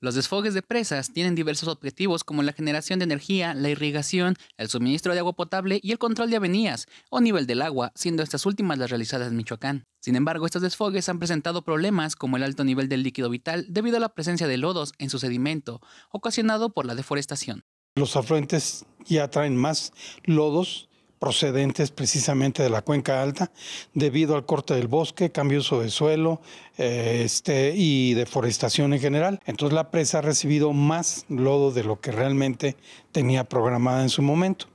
Los desfogues de presas tienen diversos objetivos como la generación de energía, la irrigación, el suministro de agua potable y el control de avenidas o nivel del agua, siendo estas últimas las realizadas en Michoacán. Sin embargo, estos desfogues han presentado problemas como el alto nivel del líquido vital debido a la presencia de lodos en su sedimento, ocasionado por la deforestación. Los afluentes ya traen más lodos procedentes precisamente de la cuenca alta debido al corte del bosque, cambio de uso de suelo eh, este, y deforestación en general. Entonces la presa ha recibido más lodo de lo que realmente tenía programada en su momento.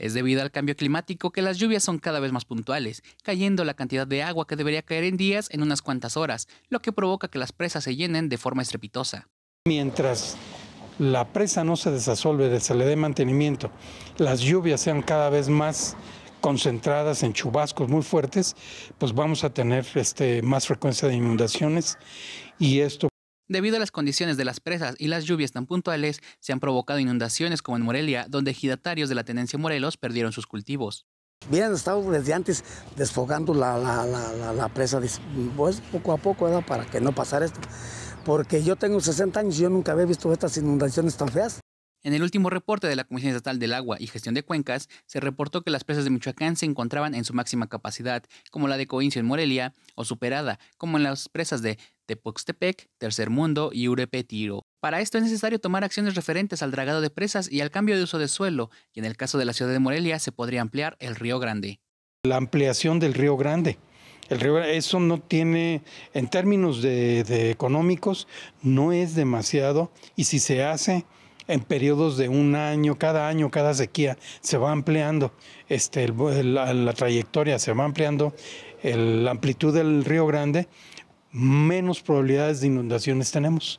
Es debido al cambio climático que las lluvias son cada vez más puntuales, cayendo la cantidad de agua que debería caer en días en unas cuantas horas, lo que provoca que las presas se llenen de forma estrepitosa. Mientras la presa no se desasolve, se le dé mantenimiento, las lluvias sean cada vez más concentradas en chubascos muy fuertes, pues vamos a tener este, más frecuencia de inundaciones y esto... Debido a las condiciones de las presas y las lluvias tan puntuales, se han provocado inundaciones como en Morelia, donde ejidatarios de la Tenencia Morelos perdieron sus cultivos. Bien, estado desde antes desfogando la, presa, pues poco a poco, era para que no pasara esto porque yo tengo 60 años y yo nunca había visto estas inundaciones tan feas. En el último reporte de la Comisión Estatal del Agua y Gestión de Cuencas, se reportó que las presas de Michoacán se encontraban en su máxima capacidad, como la de Coincio en Morelia, o superada, como en las presas de Tepoxtepec, Tercer Mundo y Urepetiro. Para esto es necesario tomar acciones referentes al dragado de presas y al cambio de uso de suelo, y en el caso de la ciudad de Morelia se podría ampliar el Río Grande. La ampliación del Río Grande el Río, eso no tiene, en términos de, económicos, no es demasiado y si se hace, en periodos de un año, cada año, cada sequía, se va ampliando este, la, trayectoria, se va ampliando la amplitud del Río Grande, menos probabilidades de inundaciones tenemos.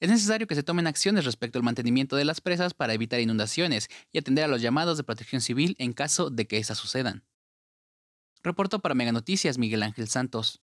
Es necesario que se tomen acciones respecto al mantenimiento de las presas para evitar inundaciones y atender a los llamados de protección civil en caso de que esas sucedan. Reporto para Mega Noticias, Miguel Ángel Santos.